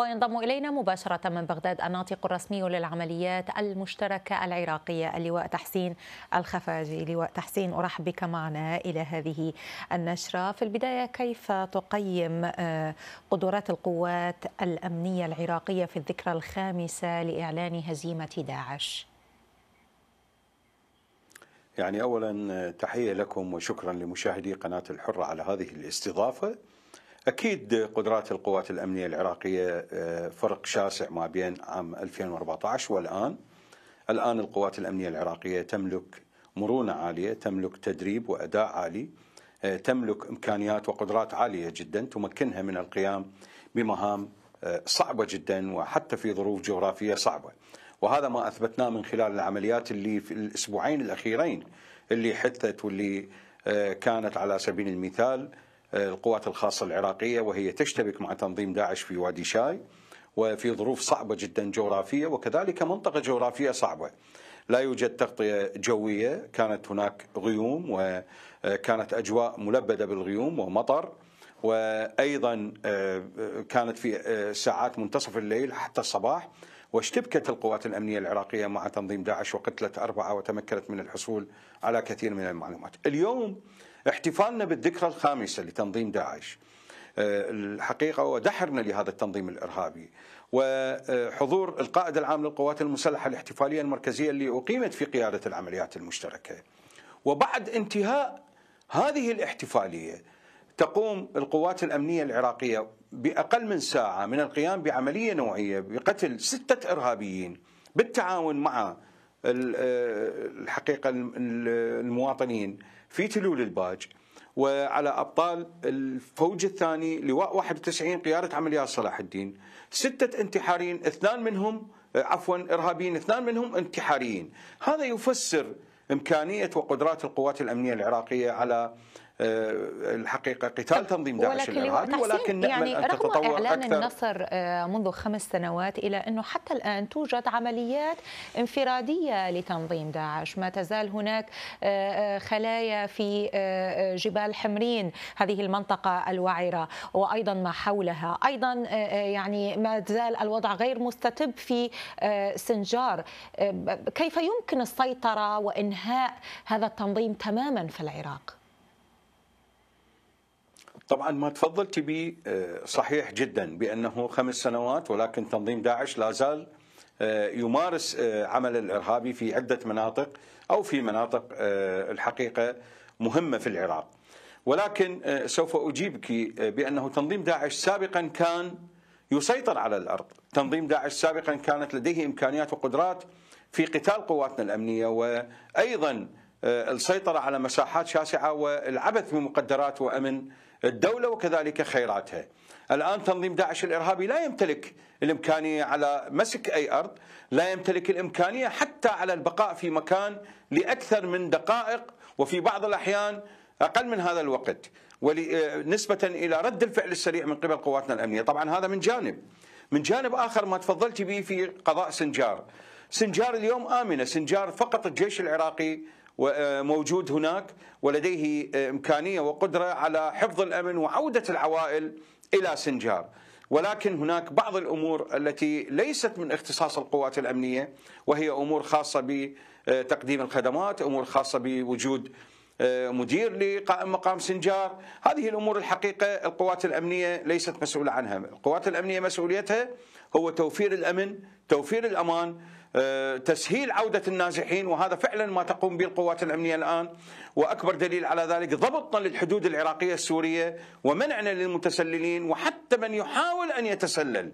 وينضم إلينا مباشرة من بغداد الناطق الرسمي للعمليات المشتركة العراقية اللواء تحسين الخفاجي لواء تحسين أرحب بك معنا إلى هذه النشرة في البداية كيف تقيم آه، قدرات القوات الأمنية العراقية في الذكرى الخامسة لإعلان هزيمة داعش؟ يعني أولا آه، تحية لكم وشكرا لمشاهدي قناة الحرة على هذه الاستضافة أكيد قدرات القوات الأمنية العراقية آه، فرق شاسع ما بين عام 2014 والآن الآن القوات الأمنية العراقية تملك مرونة عالية تملك تدريب وأداء عالي آه، تملك إمكانيات وقدرات عالية جدا تمكنها من القيام بمهام آه، صعبة جدا وحتى في ظروف جغرافية صعبة وهذا ما أثبتناه من خلال العمليات اللي في الأسبوعين الأخيرين اللي حدثت واللي كانت على سبيل المثال القوات الخاصة العراقية وهي تشتبك مع تنظيم داعش في وادي شاي وفي ظروف صعبة جدا جغرافية وكذلك منطقة جغرافية صعبة لا يوجد تغطية جوية كانت هناك غيوم وكانت أجواء ملبدة بالغيوم ومطر وأيضا آه، كانت في آه، ساعات منتصف الليل حتى الصباح واشتبكت القوات الأمنية العراقية مع تنظيم داعش وقتلت أربعة وتمكنت من الحصول على كثير من المعلومات اليوم احتفالنا بالذكرى الخامسة لتنظيم داعش آه، الحقيقة ودحرنا لهذا التنظيم الإرهابي وحضور القائد العام للقوات المسلحة الاحتفالية المركزية اللي أقيمت في قيادة العمليات المشتركة وبعد انتهاء هذه الاحتفالية تقوم القوات الأمنية العراقية بأقل من ساعة من القيام بعملية نوعية بقتل ستة إرهابيين بالتعاون مع آه، الحقيقة المواطنين في تلول الباج وعلى ابطال الفوج الثاني لواء 91 قياده عمليات صلاح الدين سته انتحاريين اثنان منهم آه، عفوا ارهابيين اثنان منهم انتحاريين هذا يفسر امكانيه وقدرات القوات الامنيه العراقيه على آه، الحقيقه قتال تنظيم داعش ولكن الارهابي ولكن نامل يعني ان رغم اعلان أكثر النصر آه، منذ خمس سنوات الى انه حتى الان توجد عمليات انفراديه لتنظيم داعش، ما تزال هناك آه، خلايا في جبال حمرين هذه المنطقه الوعره وايضا ما حولها، ايضا يعني ما زال الوضع غير مستتب في سنجار، كيف يمكن السيطره وانهاء هذا التنظيم تماما في العراق؟ طبعا ما تفضلتي به آه، صحيح جدا بانه خمس سنوات ولكن تنظيم داعش لا زال آه، يمارس آه، عمل الارهابي في عده مناطق او في مناطق الحقيقه مهمه في العراق. ولكن سوف اجيبك بانه تنظيم داعش سابقا كان يسيطر على الارض، تنظيم داعش سابقا كانت لديه امكانيات وقدرات في قتال قواتنا الامنيه وايضا السيطره على مساحات شاسعه والعبث بمقدرات وامن الدولة وكذلك خيراتها الآن تنظيم داعش الإرهابي لا يمتلك الإمكانية على مسك أي أرض لا يمتلك الإمكانية حتى على البقاء في مكان لأكثر من دقائق وفي بعض الأحيان أقل من هذا الوقت آه، نسبة إلى رد الفعل السريع من قبل قواتنا الأمنية طبعا هذا من جانب من جانب آخر ما تفضلت به في قضاء سنجار سنجار اليوم آمنة سنجار فقط الجيش العراقي وموجود هناك ولديه آه، إمكانية وقدرة على حفظ الأمن وعودة العوائل إلى سنجار ولكن هناك بعض الأمور التي ليست من اختصاص القوات الأمنية وهي أمور خاصة بتقديم آه، الخدمات أمور خاصة بوجود آه، مدير لقائم مقام سنجار هذه الأمور الحقيقة القوات الأمنية ليست مسؤولة عنها القوات الأمنية مسؤوليتها هو توفير الأمن توفير الأمان تسهيل عودة النازحين وهذا فعلا ما تقوم به القوات الأمنية الآن وأكبر دليل على ذلك ضبطنا للحدود العراقية السورية ومنعنا للمتسللين وحتى من يحاول أن يتسلل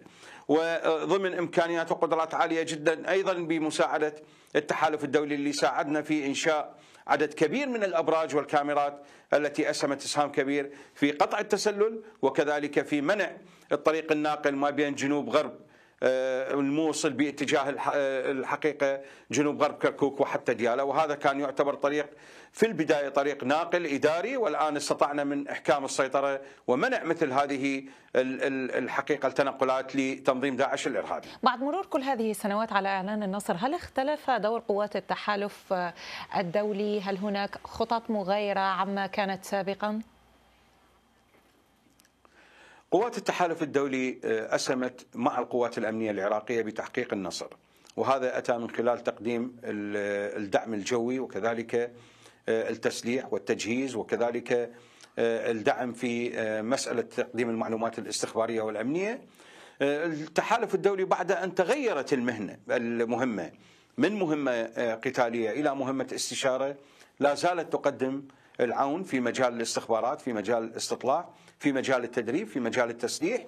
وضمن إمكانيات وقدرات عالية جدا أيضا بمساعدة التحالف الدولي اللي ساعدنا في إنشاء عدد كبير من الأبراج والكاميرات التي أسهمت إسهام كبير في قطع التسلل وكذلك في منع الطريق الناقل ما بين جنوب غرب آه، الموصل باتجاه آه، الحقيقه جنوب غرب كركوك وحتى ديالا وهذا كان يعتبر طريق في البدايه طريق ناقل اداري والان استطعنا من احكام السيطره ومنع مثل هذه الحقيقه التنقلات لتنظيم داعش الارهابي. بعد مرور كل هذه السنوات على اعلان النصر هل اختلف دور قوات التحالف آه، الدولي؟ هل هناك خطط مغايره عما كانت سابقا؟ قوات التحالف الدولي آه، أسمت مع القوات الأمنية العراقية بتحقيق النصر وهذا أتى من خلال تقديم الدعم الجوي وكذلك آه، التسليح والتجهيز وكذلك آه، الدعم في مسألة تقديم المعلومات الاستخبارية والأمنية التحالف الدولي بعد أن تغيرت المهنة المهمة من مهمة قتالية إلى مهمة استشارة لا زالت تقدم العون في مجال الاستخبارات في مجال الاستطلاع في مجال التدريب في مجال التسليح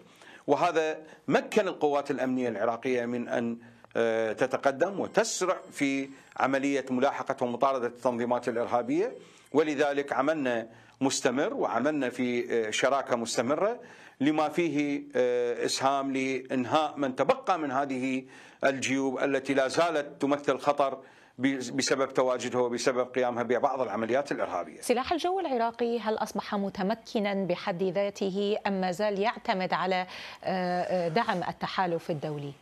وهذا مكن القوات الأمنية العراقية من أن آه، تتقدم وتسرع في عملية ملاحقة ومطاردة التنظيمات الإرهابية ولذلك عملنا مستمر وعملنا في آه، شراكة مستمرة لما فيه آه، إسهام لإنهاء من تبقى من هذه الجيوب التي لا زالت تمثل خطر بسبب تواجدها وبسبب قيامها ببعض العمليات الارهابيه. سلاح الجو العراقي هل اصبح متمكنا بحد ذاته ام ما زال يعتمد على آه، آه، دعم التحالف الدولي؟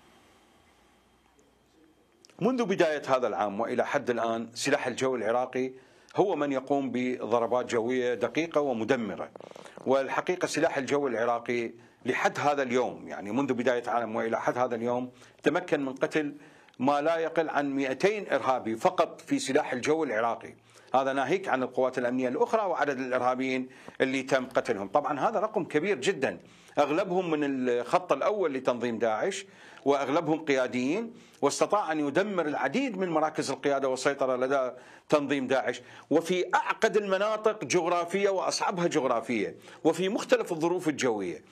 منذ بدايه هذا العام والى حد الان سلاح الجو العراقي هو من يقوم بضربات جويه دقيقه ومدمره. والحقيقه سلاح الجو العراقي لحد هذا اليوم يعني منذ بدايه العام والى حد هذا اليوم تمكن من قتل ما لا يقل عن 200 إرهابي فقط في سلاح الجو العراقي هذا ناهيك عن القوات الأمنية الأخرى وعدد الإرهابيين اللي تم قتلهم طبعا هذا رقم كبير جدا أغلبهم من الخط الأول لتنظيم داعش وأغلبهم قياديين واستطاع أن يدمر العديد من مراكز القيادة والسيطرة لدى تنظيم داعش وفي أعقد المناطق جغرافية وأصعبها جغرافية وفي مختلف الظروف الجوية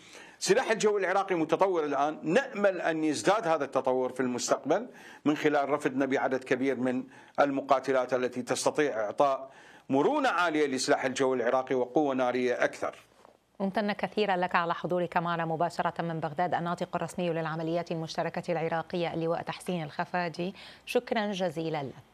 سلاح الجو العراقي متطور الآن نأمل أن يزداد هذا التطور في المستقبل من خلال رفدنا بعدد كبير من المقاتلات التي تستطيع إعطاء مرونة عالية لسلاح الجو العراقي وقوة نارية أكثر ممتنة كثيرا لك على حضورك معنا مباشرة من بغداد الناطق الرسمي للعمليات المشتركة العراقية اللواء تحسين الخفاجي شكرا جزيلا لك